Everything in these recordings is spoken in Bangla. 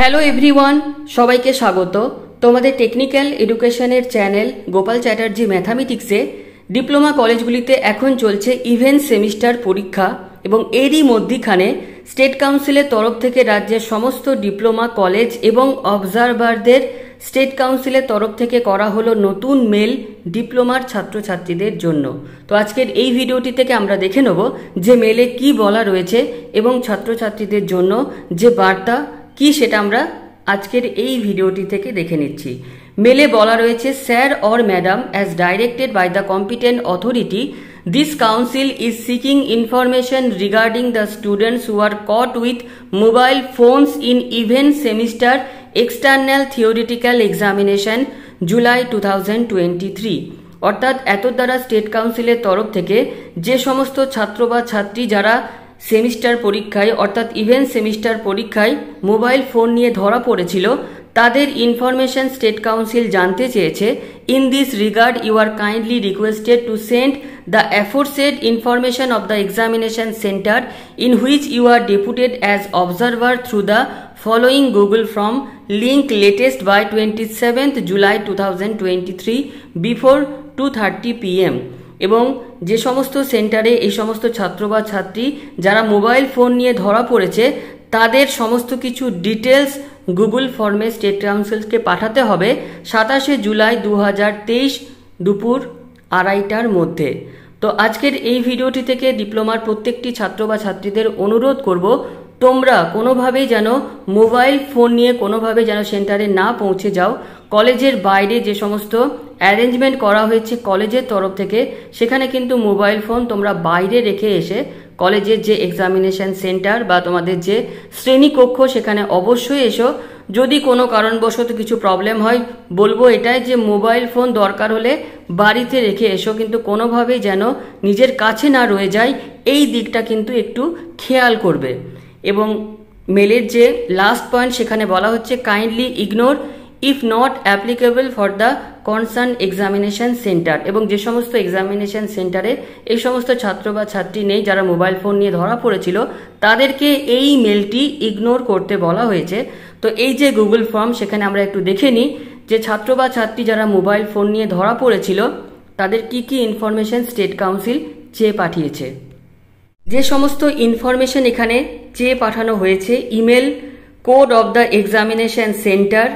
হ্যালো এভরিওয়ান সবাইকে স্বাগত তোমাদের টেকনিক্যাল এডুকেশনের চ্যানেল গোপাল চ্যাটার্জি ম্যাথামেটিক্সে ডিপ্লোমা কলেজগুলিতে এখন চলছে ইভেন্ট সেমিস্টার পরীক্ষা এবং এরই মধ্যিখানে স্টেট কাউন্সিলের তরফ থেকে রাজ্যের সমস্ত ডিপ্লোমা কলেজ এবং অবজারভারদের স্টেট কাউন্সিলের তরফ থেকে করা হলো নতুন মেল ডিপ্লোমার ছাত্রছাত্রীদের জন্য তো আজকের এই ভিডিওটি থেকে আমরা দেখে নেব যে মেলে কি বলা রয়েছে এবং ছাত্রছাত্রীদের জন্য যে বার্তা কি সেটা আমরা আজকের এই ভিডিওটি থেকে দেখে নিচ্ছি মেলে বলা রয়েছে sir or madam as directed by the competent authority this council is seeking information regarding the students who are caught with mobile phones in even semester external theoretical examination July two thousand twenty three অর্থাৎ এত দ্বারা স্টেট কাউন্সিলের তরফ থেকে যে সমস্ত ছাত্র বা ছাত্রী যারা সেমিস্টার পরীক্ষায় অর্থাৎ ইভেন্ট সেমিস্টার পরীক্ষায় মোবাইল ফোন নিয়ে ধরা পড়েছিল তাদের ইনফরমেশন স্টেট কাউন্সিল জানতে চেয়েছে in this regard you are kindly requested to send the aforesaid information of the examination centre in which you are deputed as observer through the following Google form link latest by twenty seventh July two thousand twenty three before two thirty PM এবং যে সমস্ত সেন্টারে এই সমস্ত ছাত্র বা ছাত্রী যারা মোবাইল ফোন নিয়ে ধরা পড়েছে তাদের সমস্ত কিছু ডিটেলস গুগল ফর্মে স্টেট কাউন্সিলকে পাঠাতে হবে সাতাশে জুলাই দু দুপুর আড়াইটার মধ্যে তো আজকের এই ভিডিওটি থেকে ডিপ্লোমার প্রত্যেকটি ছাত্র বা ছাত্রীদের অনুরোধ করব তোমরা কোনোভাবেই যেন মোবাইল ফোন নিয়ে কোনোভাবে যেন সেন্টারে না পৌঁছে যাও কলেজের বাইরে যে সমস্ত অ্যারেঞ্জমেন্ট করা হয়েছে কলেজের তরফ থেকে সেখানে কিন্তু মোবাইল ফোন তোমরা বাইরে রেখে এসে কলেজের যে এক্সামিনেশন সেন্টার বা তোমাদের যে শ্রেণীকক্ষ সেখানে অবশ্যই এসো যদি কোনো কারণবশত কিছু প্রবলেম হয় বলবো এটাই যে মোবাইল ফোন দরকার হলে বাড়িতে রেখে এসো কিন্তু কোনোভাবেই যেন নিজের কাছে না রয়ে যায় এই দিকটা কিন্তু একটু খেয়াল করবে এবং মেলের যে লাস্ট পয়েন্ট সেখানে বলা হচ্ছে kindly ignore if not applicable for the concern examination centre এবং যে সমস্ত এক্সামিনেশন সেন্টারে এই সমস্ত ছাত্র বা ছাত্রী নেই যারা মোবাইল ফোন নিয়ে ধরা পড়েছিল তাদেরকে এই মেলটি ইগনোর করতে বলা হয়েছে তো এই যে গুগল ফর্ম সেখানে আমরা একটু দেখে নিই যে ছাত্র বা ছাত্রী যারা মোবাইল ফোন নিয়ে ধরা পড়েছিল তাদের কি কি ইনফরমেশন স্টেট কাউন্সিল চেয়ে পাঠিয়েছে যে সমস্ত ইনফরমেশন এখানে চেয়ে পাঠানো হয়েছে email code of the examination centre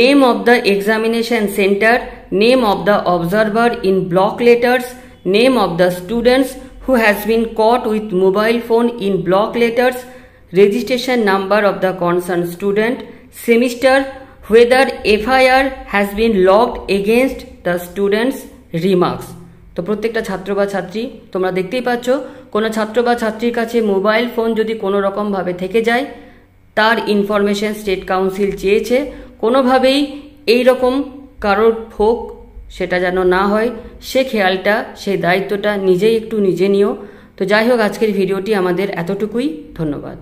name of the examination centre name of the observer in block letters name of the students who has been caught with mobile phone in block letters registration number of the concern student semester whether FIR has been lodged against the students remarks তো প্রত্যেকটা ছাত্র বা ছাত্রী তোমরা দেখতেই পাচ্ছ কোনো ছাত্র বা ছাত্রীর কাছে মোবাইল ফোন যদি কোনো রকমভাবে থেকে যায় তার ইনফরমেশন স্টেট কাউন্সিল চেয়েছে কোনোভাবেই এই রকম কারোর ফোক সেটা যেন না হয় সে খেয়ালটা সেই দায়িত্বটা নিজেই একটু নিজে নিও তো যাই হোক আজকের ভিডিওটি আমাদের এতটুকুই ধন্যবাদ